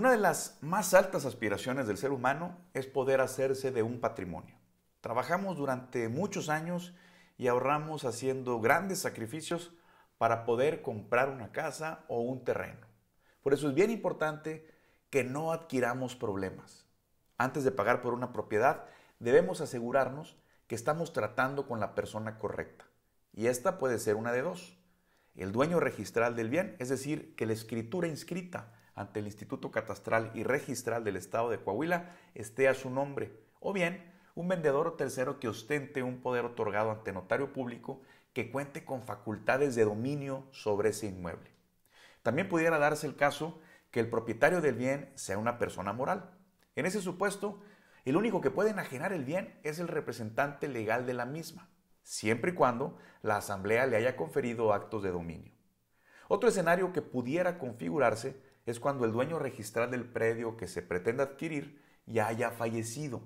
Una de las más altas aspiraciones del ser humano es poder hacerse de un patrimonio. Trabajamos durante muchos años y ahorramos haciendo grandes sacrificios para poder comprar una casa o un terreno. Por eso es bien importante que no adquiramos problemas. Antes de pagar por una propiedad, debemos asegurarnos que estamos tratando con la persona correcta. Y esta puede ser una de dos. El dueño registral del bien, es decir, que la escritura inscrita ante el Instituto Catastral y Registral del Estado de Coahuila esté a su nombre, o bien un vendedor o tercero que ostente un poder otorgado ante notario público que cuente con facultades de dominio sobre ese inmueble. También pudiera darse el caso que el propietario del bien sea una persona moral. En ese supuesto, el único que puede enajenar el bien es el representante legal de la misma, siempre y cuando la Asamblea le haya conferido actos de dominio. Otro escenario que pudiera configurarse es cuando el dueño registral del predio que se pretende adquirir ya haya fallecido.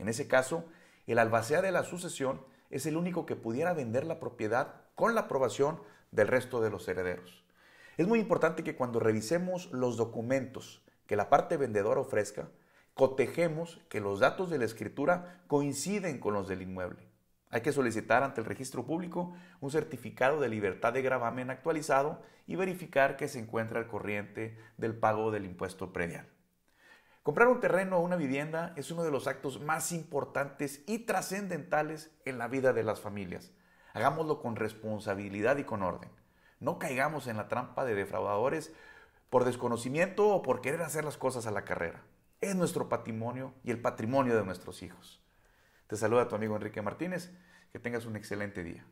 En ese caso, el albacea de la sucesión es el único que pudiera vender la propiedad con la aprobación del resto de los herederos. Es muy importante que cuando revisemos los documentos que la parte vendedora ofrezca, cotejemos que los datos de la escritura coinciden con los del inmueble. Hay que solicitar ante el registro público un certificado de libertad de gravamen actualizado y verificar que se encuentra al corriente del pago del impuesto predial. Comprar un terreno o una vivienda es uno de los actos más importantes y trascendentales en la vida de las familias. Hagámoslo con responsabilidad y con orden. No caigamos en la trampa de defraudadores por desconocimiento o por querer hacer las cosas a la carrera. Es nuestro patrimonio y el patrimonio de nuestros hijos. Te saluda tu amigo Enrique Martínez. Que tengas un excelente día.